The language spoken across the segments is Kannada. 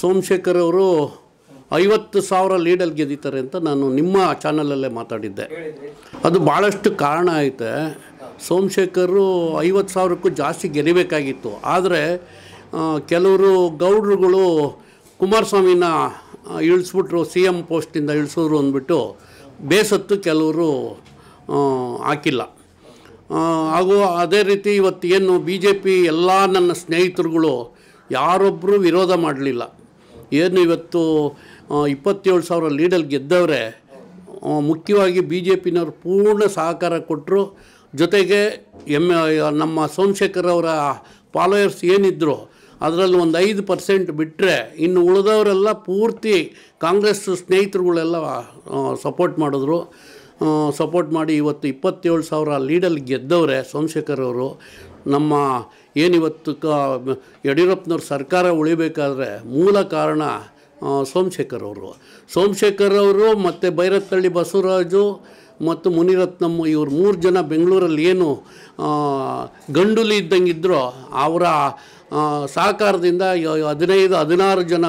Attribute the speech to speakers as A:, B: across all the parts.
A: ಸೋಮಶೇಖರ್ ಅವರು ಐವತ್ತು ಸಾವಿರ ಲೀಡಲ್ಲಿ ಗೆದ್ದಿತಾರೆ ಅಂತ ನಾನು ನಿಮ್ಮ ಚಾನಲಲ್ಲೇ ಮಾತಾಡಿದ್ದೆ ಅದು ಭಾಳಷ್ಟು ಕಾರಣ ಐತೆ ಸೋಮಶೇಖರು ಐವತ್ತು ಸಾವಿರಕ್ಕೂ ಜಾಸ್ತಿ ಗೆಲ್ಲಬೇಕಾಗಿತ್ತು ಆದರೆ ಕೆಲವರು ಗೌಡ್ರುಗಳು ಕುಮಾರಸ್ವಾಮಿನ ಇಳಿಸ್ಬಿಟ್ರು ಸಿ ಎಮ್ ಪೋಸ್ಟಿಂದ ಇಳಿಸೋರು ಅಂದ್ಬಿಟ್ಟು ಬೇಸತ್ತು ಕೆಲವರು ಹಾಕಿಲ್ಲ ಹಾಗೂ ಅದೇ ರೀತಿ ಇವತ್ತು ಏನು ಬಿ ಜೆ ಪಿ ಎಲ್ಲ ನನ್ನ ಸ್ನೇಹಿತರುಗಳು ಯಾರೊಬ್ಬರೂ ವಿರೋಧ ಮಾಡಲಿಲ್ಲ ಏನು ಇವತ್ತು ಇಪ್ಪತ್ತೇಳು ಸಾವಿರ ಲೀಡಲ್ಲಿ ಗೆದ್ದವ್ರೆ ಮುಖ್ಯವಾಗಿ ಬಿ ಜೆ ಪಿನವರು ಪೂರ್ಣ ಸಹಕಾರ ಕೊಟ್ಟರು ಜೊತೆಗೆ ಎಮ್ ನಮ್ಮ ಸೋಮಶೇಖರ್ ಅವರ ಫಾಲೋಯರ್ಸ್ ಏನಿದ್ರು ಅದರಲ್ಲಿ ಒಂದು ಐದು ಪರ್ಸೆಂಟ್ ಬಿಟ್ಟರೆ ಇನ್ನು ಉಳಿದವರೆಲ್ಲ ಪೂರ್ತಿ ಕಾಂಗ್ರೆಸ್ ಸ್ನೇಹಿತರುಗಳೆಲ್ಲ ಸಪೋರ್ಟ್ ಮಾಡಿದ್ರು ಸಪೋರ್ಟ್ ಮಾಡಿ ಇವತ್ತು ಇಪ್ಪತ್ತೇಳು ಸಾವಿರ ಲೀಡಲ್ಲಿ ಗೆದ್ದವ್ರೆ ಸೋಮಶೇಖರ್ ಅವರು ನಮ್ಮ ಏನಿವತ್ತು ಕ ಯಡಿಯೂರಪ್ಪನವ್ರ ಸರ್ಕಾರ ಉಳಿಬೇಕಾದ್ರೆ ಮೂಲ ಕಾರಣ ಸೋಮಶೇಖರ್ ಅವರು ಸೋಮಶೇಖರ್ ಅವರು ಮತ್ತು ಬೈರತ್ತಳ್ಳಿ ಬಸವರಾಜು ಮತ್ತು ಮುನಿರತ್ನಮ್ಮ ಇವರು ಮೂರು ಜನ ಬೆಂಗಳೂರಲ್ಲಿ ಏನು ಗಂಡುಲಿ ಇದ್ದರೂ ಅವರ ಸಹಕಾರದಿಂದ ಹದಿನೈದು ಹದಿನಾರು ಜನ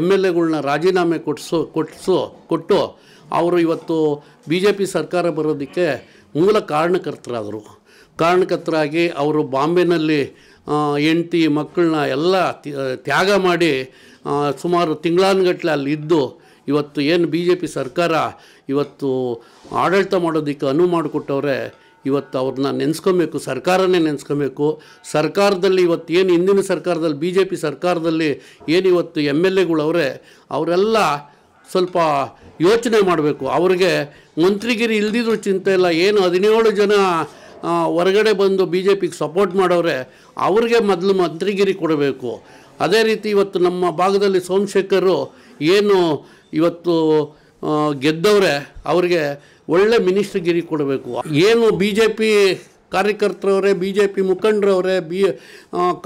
A: ಎಮ್ ಎಲ್ ಎಗಳನ್ನ ರಾಜೀನಾಮೆ ಕೊಡಿಸು ಕೊಡಿಸು ಕೊಟ್ಟು ಅವರು ಇವತ್ತು ಬಿ ಜೆ ಪಿ ಸರ್ಕಾರ ಬರೋದಕ್ಕೆ ಮೂಲ ಕಾರಣಕರ್ತರಾದರು ಕಾರಣಕರ್ತರಾಗಿ ಅವರು ಬಾಂಬೆನಲ್ಲಿ ಹೆಂಡತಿ ಮಕ್ಕಳನ್ನ ಎಲ್ಲ ತ್ಯಾಗ ಮಾಡಿ ಸುಮಾರು ಅಲ್ಲಿ ಇದ್ದು ಇವತ್ತು ಏನು ಬಿ ಜೆ ಪಿ ಸರ್ಕಾರ ಇವತ್ತು ಆಡಳಿತ ಮಾಡೋದಕ್ಕೆ ಅನುವು ಮಾಡಿಕೊಟ್ಟವ್ರೆ ಇವತ್ತು ಅವ್ರನ್ನ ನೆನೆಸ್ಕೊಬೇಕು ಸರ್ಕಾರನೇ ನೆನೆಸ್ಕೊಬೇಕು ಸರ್ಕಾರದಲ್ಲಿ ಇವತ್ತು ಏನು ಹಿಂದಿನ ಸರ್ಕಾರದಲ್ಲಿ ಬಿ ಜೆ ಪಿ ಸರ್ಕಾರದಲ್ಲಿ ಏನು ಇವತ್ತು ಎಮ್ ಎಲ್ ಎಗಳವ್ರೆ ಅವರೆಲ್ಲ ಸ್ವಲ್ಪ ಯೋಚನೆ ಮಾಡಬೇಕು ಅವರಿಗೆ ಮಂತ್ರಿಗಿರಿ ಇಲ್ದಿದ್ರು ಚಿಂತೆ ಇಲ್ಲ ಏನು ಹದಿನೇಳು ಜನ ಹೊರಗಡೆ ಬಂದು ಬಿ ಜೆ ಪಿಗೆ ಸಪೋರ್ಟ್ ಮಾಡೋರೆ ಅವ್ರಿಗೆ ಮೊದಲು ಮಂತ್ರಿಗಿರಿ ಕೊಡಬೇಕು ಅದೇ ರೀತಿ ಇವತ್ತು ನಮ್ಮ ಭಾಗದಲ್ಲಿ ಸೋಮಶೇಖರು ಏನು ಇವತ್ತು ಗೆದ್ದವ್ರೆ ಅವ್ರಿಗೆ ಒಳ್ಳೆ ಮಿನಿಸ್ಟ್ರಿಗಿರಿ ಕೊಡಬೇಕು ಏನು ಬಿ ಜೆ ಪಿ ಕಾರ್ಯಕರ್ತರವರೇ ಬಿ ಜೆ ಪಿ ಮುಖಂಡರವರೇ ಬಿ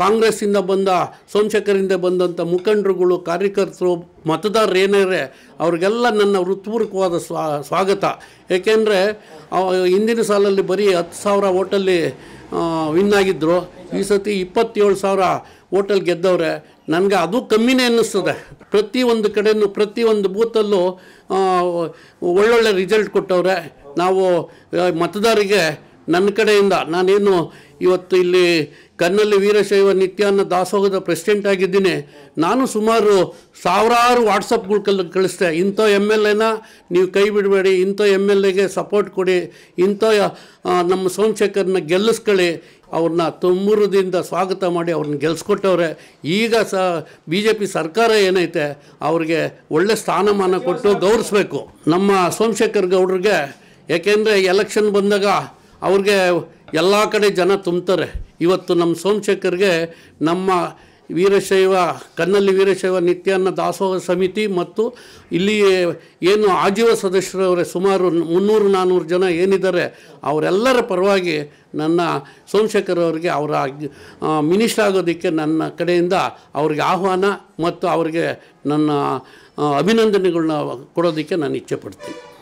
A: ಕಾಂಗ್ರೆಸ್ಸಿಂದ ಬಂದ ಸೋಮಶೇಖರಿಂದ ಬಂದಂಥ ಮುಖಂಡರುಗಳು ಕಾರ್ಯಕರ್ತರು ಮತದಾರರು ಏನಾರೇ ಅವ್ರಿಗೆಲ್ಲ ನನ್ನ ಹೃತ್ಪೂರ್ವಕವಾದ ಸ್ವಾ ಸ್ವಾಗತ ಏಕೆಂದರೆ ಹಿಂದಿನ ಸಾಲಲ್ಲಿ ಬರೀ ಹತ್ತು ಸಾವಿರ ಓಟಲ್ಲಿ ವಿನ್ ಆಗಿದ್ದರು ಈ ಸತಿ ಇಪ್ಪತ್ತೇಳು ಸಾವಿರ ಓಟಲ್ ಗೆದ್ದವ್ರೆ ನನಗೆ ಅದು ಕಮ್ಮಿನೇ ಅನ್ನಿಸ್ತದೆ ಪ್ರತಿಯೊಂದು ಕಡೆಯೂ ಪ್ರತಿಯೊಂದು ಬೂತಲ್ಲೂ ಒಳ್ಳೊಳ್ಳೆ ರಿಸಲ್ಟ್ ಕೊಟ್ಟವ್ರೆ ನಾವು ಮತದಾರರಿಗೆ ನನ್ನ ಕಡೆಯಿಂದ ನಾನೇನು ಇವತ್ತು ಇಲ್ಲಿ ಕನ್ನಲ್ಲಿ ವೀರಶೈವ ನಿತ್ಯಾನ್ನ ದಾಸೋಹದ ಪ್ರೆಸಿಡೆಂಟ್ ಆಗಿದ್ದೀನಿ ನಾನು ಸುಮಾರು ಸಾವಿರಾರು ವಾಟ್ಸಪ್ಗಳು ಕಲ್ ಕಳಿಸ್ದೆ ಇಂಥ ಎಮ್ ಎಲ್ ಎನ ನೀವು ಕೈ ಬಿಡಬೇಡಿ ಇಂಥ ಎಮ್ ಎಲ್ ಎಗೆ ಸಪೋರ್ಟ್ ಕೊಡಿ ಇಂಥ ನಮ್ಮ ಸೋಮಶೇಖರ್ನ ಗೆಲ್ಲಿಸ್ಕೊಳ್ಳಿ ಅವ್ರನ್ನ ತುಮೂರದಿಂದ ಸ್ವಾಗತ ಮಾಡಿ ಅವ್ರನ್ನ ಗೆಲ್ಸ್ಕೊಟ್ಟವ್ರೆ ಈಗ ಸ ಬಿ ಜೆ ಪಿ ಸರ್ಕಾರ ಏನೈತೆ ಅವ್ರಿಗೆ ಒಳ್ಳೆ ಸ್ಥಾನಮಾನ ಕೊಟ್ಟು ಗೌರವಿಸ್ಬೇಕು ನಮ್ಮ ಸೋಮಶೇಖರ್ ಗೌಡ್ರಿಗೆ ಏಕೆಂದರೆ ಎಲೆಕ್ಷನ್ ಬಂದಾಗ ಅವ್ರಿಗೆ ಎಲ್ಲ ಕಡೆ ಜನ ತುಂಬ್ತಾರೆ ಇವತ್ತು ನಮ್ಮ ಸೋಮಶೇಖರ್ಗೆ ನಮ್ಮ ವೀರಶೈವ ಕನ್ನಲ್ಲಿ ವೀರಶೈವ ನಿತ್ಯಾನ್ನ ದಾಸೋಹ ಸಮಿತಿ ಮತ್ತು ಇಲ್ಲಿ ಏನು ಆಜೀವ ಸದಸ್ಯರವರೇ ಸುಮಾರು ಮುನ್ನೂರು ನಾನ್ನೂರು ಜನ ಏನಿದ್ದಾರೆ ಅವರೆಲ್ಲರ ಪರವಾಗಿ ನನ್ನ ಸೋಮಶೇಖರ್ ಅವರಿಗೆ ಅವರ ಮಿನಿಸ್ಟರ್ ಆಗೋದಕ್ಕೆ ನನ್ನ ಕಡೆಯಿಂದ ಅವ್ರಿಗೆ ಆಹ್ವಾನ ಮತ್ತು ಅವರಿಗೆ ನನ್ನ ಅಭಿನಂದನೆಗಳನ್ನ ಕೊಡೋದಕ್ಕೆ ನಾನು ಇಚ್ಛೆ ಪಡ್ತೀನಿ